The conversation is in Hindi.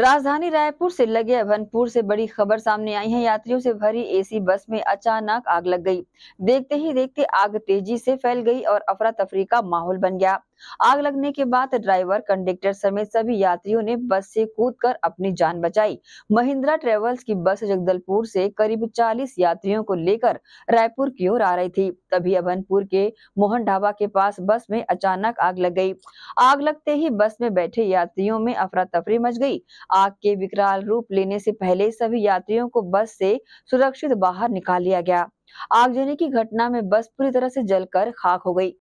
राजधानी रायपुर से लगे अभनपुर से बड़ी खबर सामने आई है यात्रियों से भरी एसी बस में अचानक आग लग गई देखते ही देखते आग तेजी से फैल गई और अफरा तफरी का माहौल बन गया आग लगने के बाद ड्राइवर कंडक्टर समेत सभी यात्रियों ने बस से कूदकर अपनी जान बचाई महिंद्रा ट्रेवल्स की बस जगदलपुर से करीब 40 यात्रियों को लेकर रायपुर की ओर आ रही थी तभी अभनपुर के मोहन ढाबा के पास बस में अचानक आग लग गई आग लगते ही बस में बैठे यात्रियों में अफरा तफरी मच गई आग के विकराल रूप लेने से पहले सभी यात्रियों को बस से सुरक्षित बाहर निकाल लिया गया आगजनी की घटना में बस पूरी तरह से जलकर खाक हो गई